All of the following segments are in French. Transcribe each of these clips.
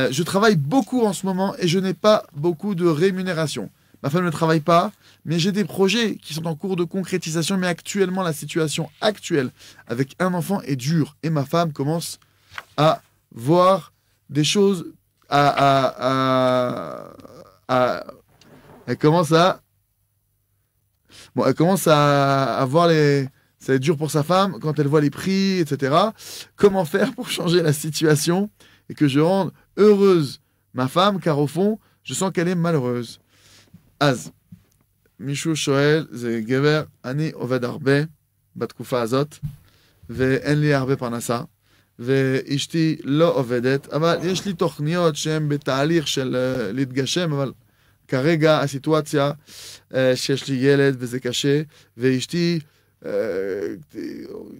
Euh, je travaille beaucoup en ce moment et je n'ai pas beaucoup de rémunération. Ma femme ne travaille pas, mais j'ai des projets qui sont en cours de concrétisation. Mais actuellement, la situation actuelle avec un enfant est dure et ma femme commence à voir des choses, elle commence à, bon, elle commence à, voir les, ça dur pour sa femme quand elle voit les prix, etc. Comment faire pour changer la situation et que je rende heureuse ma femme, car au fond, je sens qu'elle est malheureuse. Az. מישהו שואל, זה גבר, אני עובד הרבה בתקופה הזאת, ואין לי הרבה פרנסה, ואשתי לא עובדת, אבל יש לי תוכניות שהן בתהליך של uh, להתגשם, אבל כרגע הסיטואציה uh, שיש לי ילד וזה קשה, ואשתי uh,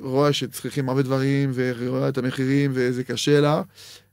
רואה שצריכים הרבה דברים, ורואה את המחירים וזה קשה לה,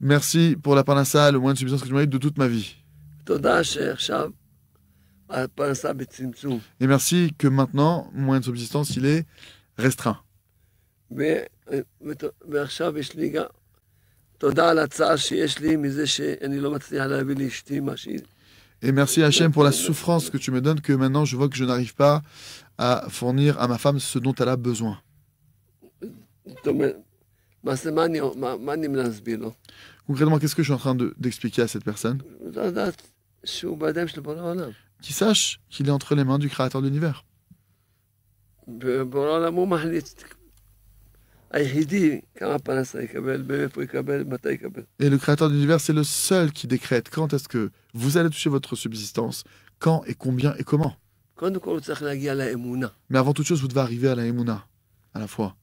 Merci pour la panassa, le moyen de subsistance que tu mérites de toute ma vie. Et merci que maintenant, mon moyen de subsistance, il est restreint. et merci Hachem pour la souffrance que tu me donnes, que maintenant je vois que je n'arrive pas à fournir à ma femme ce dont elle a besoin. Concrètement, qu'est-ce que je suis en train d'expliquer à cette personne Qui sache qu'il est entre les mains du Créateur de l'univers. Et le Créateur de l'univers, c'est le seul qui décrète quand est-ce que vous allez toucher votre subsistance, quand et combien et comment. Mais avant toute chose, vous devez arriver à la Emouna, à la fois.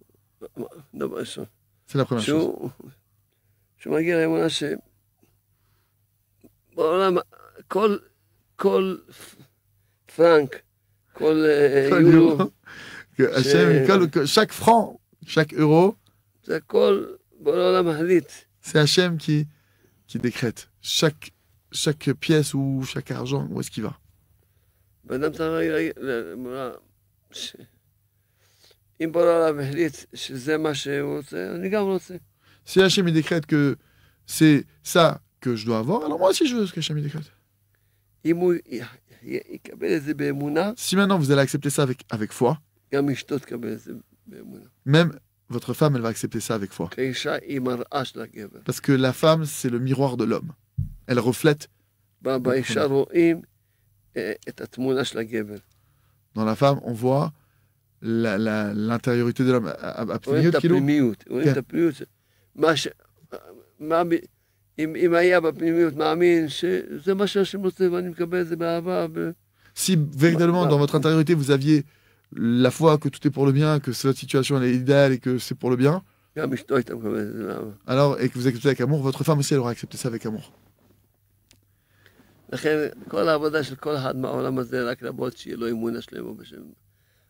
C'est la première chose. Je me dis, voilà, c'est. Voilà, col. col. franc. Euh, col. euro. Que HM, euh, col, chaque franc, chaque euro. C'est col. voilà, mahalit. C'est HM qui, qui décrète chaque, chaque pièce ou chaque argent, où est-ce qu'il va Madame si Hashem décrète que c'est ça que je dois avoir, alors moi aussi je veux ce que Hashem décrète. Si maintenant vous allez accepter ça avec foi, même votre femme, elle va accepter ça avec foi. Parce que la femme, c'est le miroir de l'homme. Elle reflète. Dans la femme, on voit l'intériorité de l'homme. E si véritablement dans votre intériorité vous aviez la foi que tout est pour le bien, que cette situation est idéale et que c'est pour le bien, e alors et que vous acceptez avec amour, votre femme aussi elle aura accepté ça avec amour.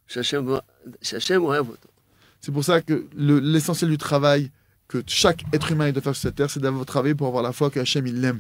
C'est pour ça que l'essentiel du travail que chaque être humain doit faire sur cette terre, c'est d'avoir travaillé pour avoir la foi que il l'aime.